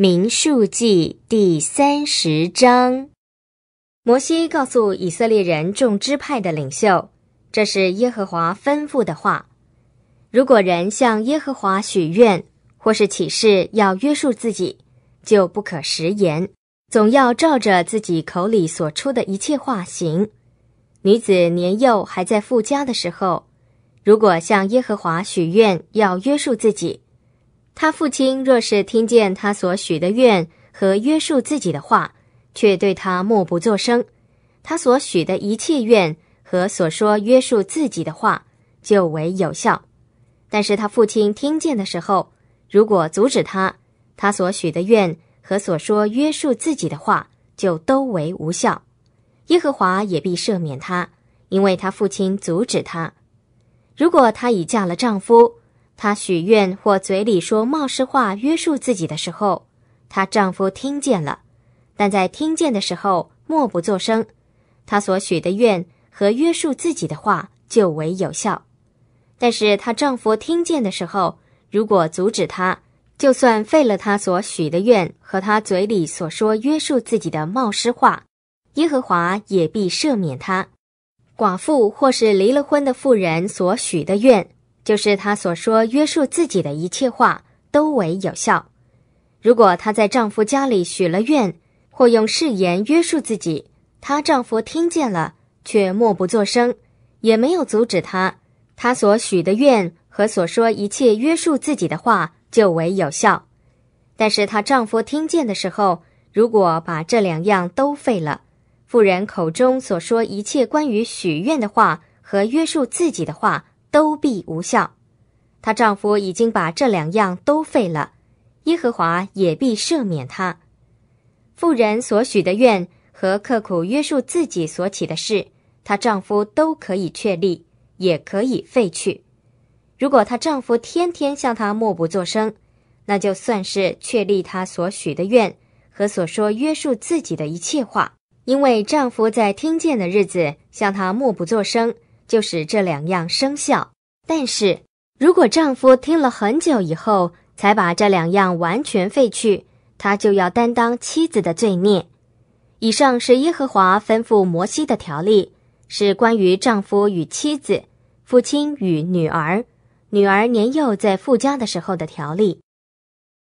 《民数记》第三十章，摩西告诉以色列人众支派的领袖：“这是耶和华吩咐的话。如果人向耶和华许愿，或是起誓要约束自己，就不可食言，总要照着自己口里所出的一切话行。女子年幼还在富家的时候，如果向耶和华许愿要约束自己。”他父亲若是听见他所许的愿和约束自己的话，却对他默不作声，他所许的一切愿和所说约束自己的话就为有效；但是他父亲听见的时候，如果阻止他，他所许的愿和所说约束自己的话就都为无效。耶和华也必赦免他，因为他父亲阻止他。如果他已嫁了丈夫，她许愿或嘴里说冒失话约束自己的时候，她丈夫听见了，但在听见的时候默不作声，她所许的愿和约束自己的话就为有效。但是她丈夫听见的时候，如果阻止她，就算废了她所许的愿和她嘴里所说约束自己的冒失话，耶和华也必赦免她。寡妇或是离了婚的妇人所许的愿。就是她所说约束自己的一切话都为有效。如果她在丈夫家里许了愿，或用誓言约束自己，她丈夫听见了却默不作声，也没有阻止她，她所许的愿和所说一切约束自己的话就为有效。但是她丈夫听见的时候，如果把这两样都废了，妇人口中所说一切关于许愿的话和约束自己的话。必无效，她丈夫已经把这两样都废了，耶和华也必赦免她。妇人所许的愿和刻苦约束自己所起的事，她丈夫都可以确立，也可以废去。如果她丈夫天天向她默不作声，那就算是确立她所许的愿和所说约束自己的一切话，因为丈夫在听见的日子向她默不作声，就使这两样生效。但是如果丈夫听了很久以后才把这两样完全废去，他就要担当妻子的罪孽。以上是耶和华吩咐摩西的条例，是关于丈夫与妻子、父亲与女儿、女儿年幼在父家的时候的条例。